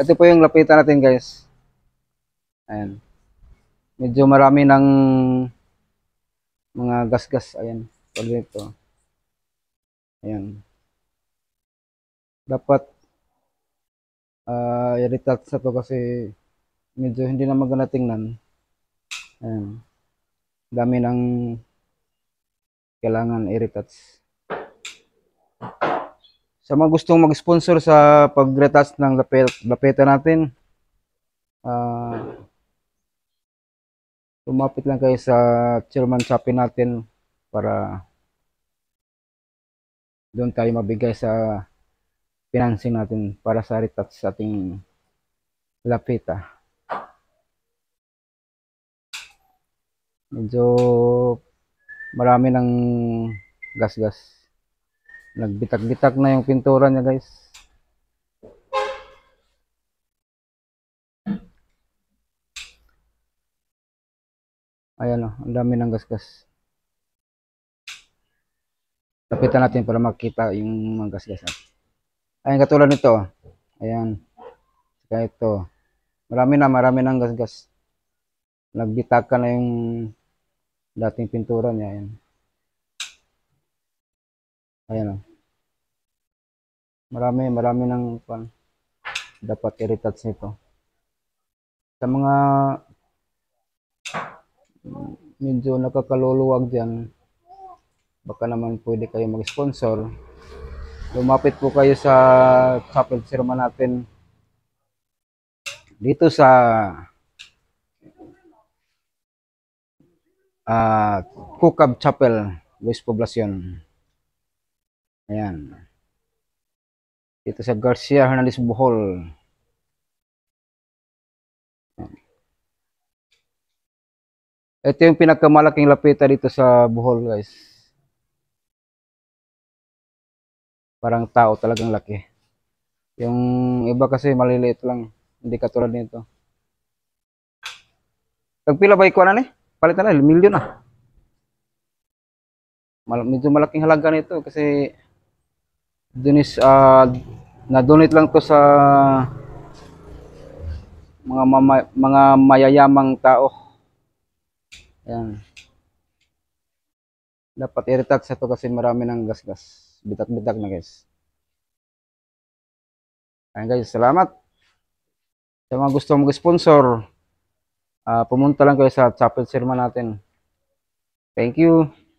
Ito po yung lapitan natin guys. Ayan. Medyo marami ng mga gasgas. -gas. Ayan. Pwede ito. Ayan. Dapat uh, ah, i-retouch na to kasi medyo hindi na maganda tingnan. Ayan. Dami ng kailangan i-retouch. Sa mga gustong mag-sponsor sa pag-retouch ng lapet, lapeta natin, uh, lumapit lang kayo sa chairman shopping natin para doon tayo mabigay sa financing natin para sa retouch sa ating lapeta. Medyo marami ng gas-gas. Nagbitak-bitak na yung pintura niya guys. Ayan o, oh. ang dami ng gasgas. Tapitan natin para makita yung mga gasgas natin. Ah. Ayan, katulad nito. Oh. Ayan. Saka ito. Marami na, marami ng gasgas. Nagbitaka na yung dating pintura niya. Ayan. Ayan o. Oh. Marami, marami ng pan, dapat i-retouch nito. Sa mga mm, medyo nakakaluluwag dyan, baka naman pwede kayo mag-sponsor. Lumapit po kayo sa chapel firma natin dito sa uh, ah, Kukab Chapel, West Poblacion. Ayan. Dito sa Garcia Hernandez Bohol. Ito yung pinakamalaking lapita dito sa Bohol, guys. Parang tao talagang laki. Yung iba kasi maliliit lang. Hindi katulad nito. Tagpila ba ikuha ano na ni? Palit na lang, milyon ah. Mal medyo malaking halaga nito kasi dun is uh, na-donate lang to sa mga mama, mga mayayamang tao. Ayun. Dapat i retract sa to kasi marami nang gasgas. Bitak-bitak na guys. Ayun guys, salamat. Sa mga gusto mag-sponsor, uh, ah, pumunta lang kayo sa chapel sermon natin. Thank you.